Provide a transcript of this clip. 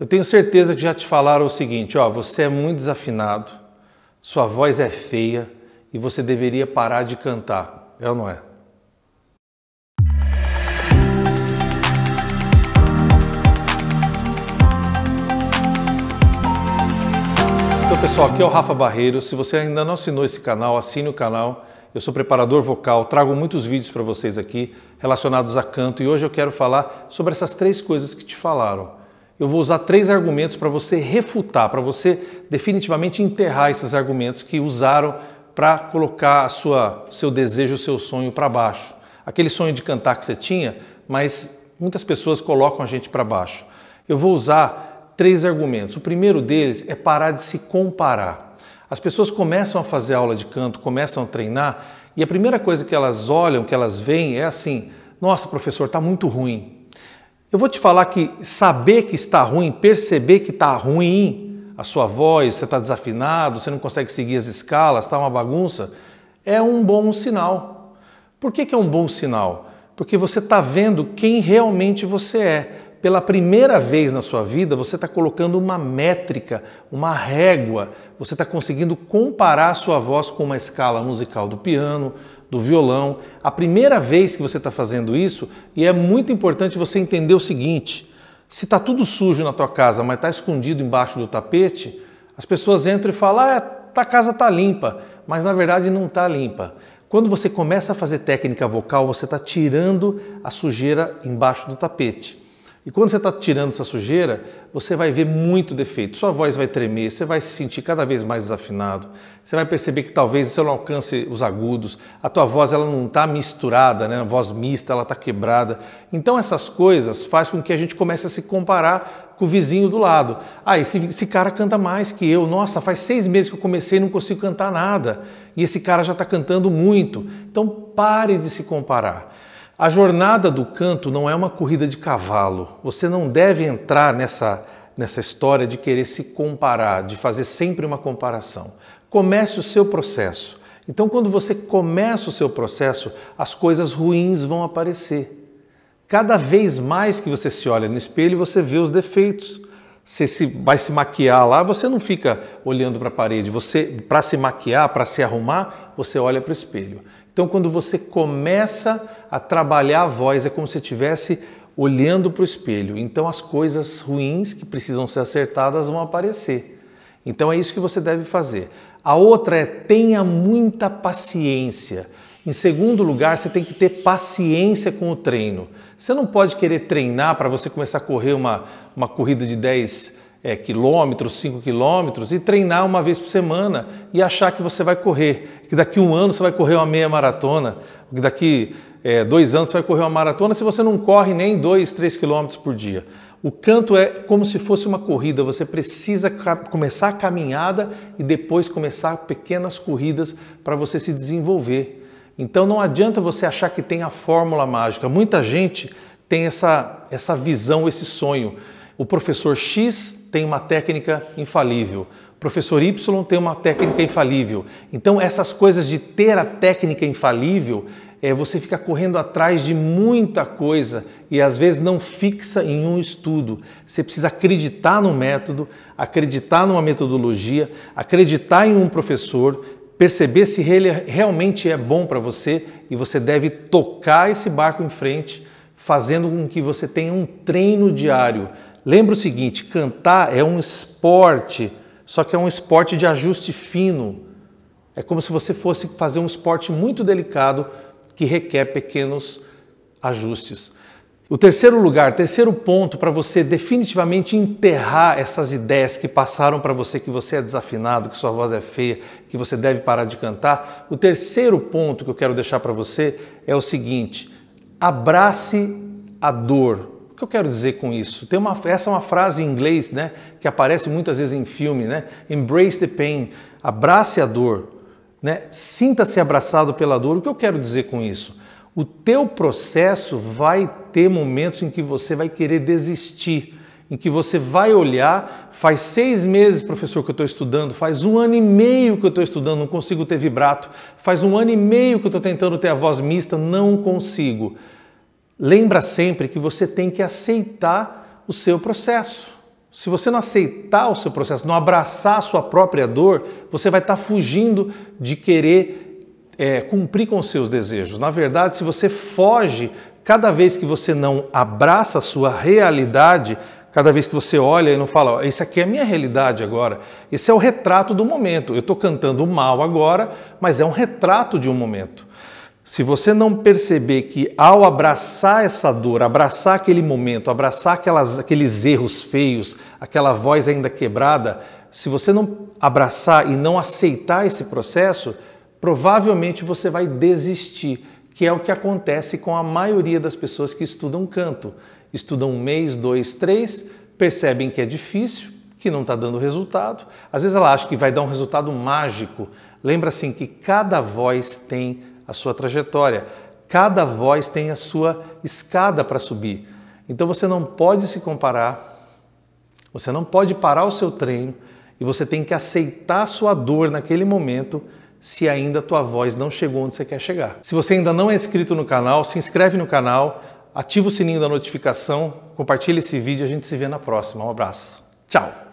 Eu tenho certeza que já te falaram o seguinte: ó, você é muito desafinado, sua voz é feia e você deveria parar de cantar. É ou não é? Então, pessoal, aqui é o Rafa Barreiro. Se você ainda não assinou esse canal, assine o canal. Eu sou preparador vocal, trago muitos vídeos para vocês aqui relacionados a canto e hoje eu quero falar sobre essas três coisas que te falaram eu vou usar três argumentos para você refutar, para você definitivamente enterrar esses argumentos que usaram para colocar a sua, seu desejo, o seu sonho para baixo. Aquele sonho de cantar que você tinha, mas muitas pessoas colocam a gente para baixo. Eu vou usar três argumentos. O primeiro deles é parar de se comparar. As pessoas começam a fazer aula de canto, começam a treinar e a primeira coisa que elas olham, que elas veem é assim: nossa, professor, está muito ruim, eu vou te falar que saber que está ruim, perceber que está ruim, a sua voz, você está desafinado, você não consegue seguir as escalas, está uma bagunça, é um bom sinal. Por que, que é um bom sinal? Porque você está vendo quem realmente você é pela primeira vez na sua vida, você está colocando uma métrica, uma régua, você está conseguindo comparar a sua voz com uma escala musical do piano, do violão. A primeira vez que você está fazendo isso, e é muito importante você entender o seguinte: se está tudo sujo na tua casa, mas está escondido embaixo do tapete, as pessoas entram e falam: ah, a casa está limpa, mas na verdade não está limpa. Quando você começa a fazer técnica vocal, você está tirando a sujeira embaixo do tapete. E quando você está tirando essa sujeira, você vai ver muito defeito. Sua voz vai tremer, você vai se sentir cada vez mais desafinado. Você vai perceber que talvez você não alcance os agudos. A tua voz ela não está misturada, né? A voz mista, ela está quebrada. Então essas coisas faz com que a gente comece a se comparar com o vizinho do lado. Ah, esse, esse cara canta mais que eu. Nossa, faz seis meses que eu comecei e não consigo cantar nada. E esse cara já está cantando muito. Então pare de se comparar. A jornada do canto não é uma corrida de cavalo. Você não deve entrar nessa, nessa história de querer se comparar, de fazer sempre uma comparação. Comece o seu processo. Então, quando você começa o seu processo, as coisas ruins vão aparecer. Cada vez mais que você se olha no espelho, você vê os defeitos. Você se, vai se maquiar lá, você não fica olhando para a parede. Você, para se maquiar, para se arrumar, você olha para o espelho. Então, quando você começa a trabalhar a voz, é como se estivesse olhando para o espelho. Então, as coisas ruins que precisam ser acertadas vão aparecer. Então, é isso que você deve fazer. A outra é tenha muita paciência. Em segundo lugar, você tem que ter paciência com o treino. Você não pode querer treinar para você começar a correr uma, uma corrida de 10 é, quilômetros, 5 quilômetros e treinar uma vez por semana e achar que você vai correr, que daqui um ano você vai correr uma meia maratona, que daqui é, dois anos você vai correr uma maratona se você não corre nem 2, 3 quilômetros por dia. O canto é como se fosse uma corrida, você precisa começar a caminhada e depois começar pequenas corridas para você se desenvolver. Então não adianta você achar que tem a fórmula mágica. Muita gente tem essa, essa visão, esse sonho o professor X tem uma técnica infalível. O professor Y tem uma técnica infalível. Então, essas coisas de ter a técnica infalível, é, você fica correndo atrás de muita coisa e às vezes não fixa em um estudo. Você precisa acreditar no método, acreditar numa metodologia, acreditar em um professor, perceber se ele realmente é bom para você e você deve tocar esse barco em frente, fazendo com que você tenha um treino diário. Lembra o seguinte: cantar é um esporte, só que é um esporte de ajuste fino. É como se você fosse fazer um esporte muito delicado que requer pequenos ajustes. O terceiro lugar, terceiro ponto para você definitivamente enterrar essas ideias que passaram para você que você é desafinado, que sua voz é feia, que você deve parar de cantar. O terceiro ponto que eu quero deixar para você é o seguinte: abrace a dor que eu quero dizer com isso? Tem uma, essa é uma frase em inglês né, que aparece muitas vezes em filme, né? Embrace the pain, abrace a dor, né? sinta-se abraçado pela dor. O que eu quero dizer com isso? O teu processo vai ter momentos em que você vai querer desistir, em que você vai olhar, faz seis meses, professor, que eu estou estudando, faz um ano e meio que eu estou estudando, não consigo ter vibrato, faz um ano e meio que eu estou tentando ter a voz mista, não consigo. Lembra sempre que você tem que aceitar o seu processo. Se você não aceitar o seu processo, não abraçar a sua própria dor, você vai estar fugindo de querer é, cumprir com os seus desejos. Na verdade, se você foge, cada vez que você não abraça a sua realidade, cada vez que você olha e não fala, isso aqui é a minha realidade agora, esse é o retrato do momento. Eu estou cantando mal agora, mas é um retrato de um momento. Se você não perceber que ao abraçar essa dor, abraçar aquele momento, abraçar aquelas, aqueles erros feios, aquela voz ainda quebrada, se você não abraçar e não aceitar esse processo, provavelmente você vai desistir, que é o que acontece com a maioria das pessoas que estudam canto. Estudam um mês, dois, três, percebem que é difícil, que não está dando resultado. Às vezes ela acha que vai dar um resultado mágico. Lembra assim que cada voz tem a sua trajetória. Cada voz tem a sua escada para subir. Então você não pode se comparar, você não pode parar o seu treino e você tem que aceitar a sua dor naquele momento se ainda a tua voz não chegou onde você quer chegar. Se você ainda não é inscrito no canal, se inscreve no canal, ativa o sininho da notificação, compartilha esse vídeo e a gente se vê na próxima. Um abraço. Tchau!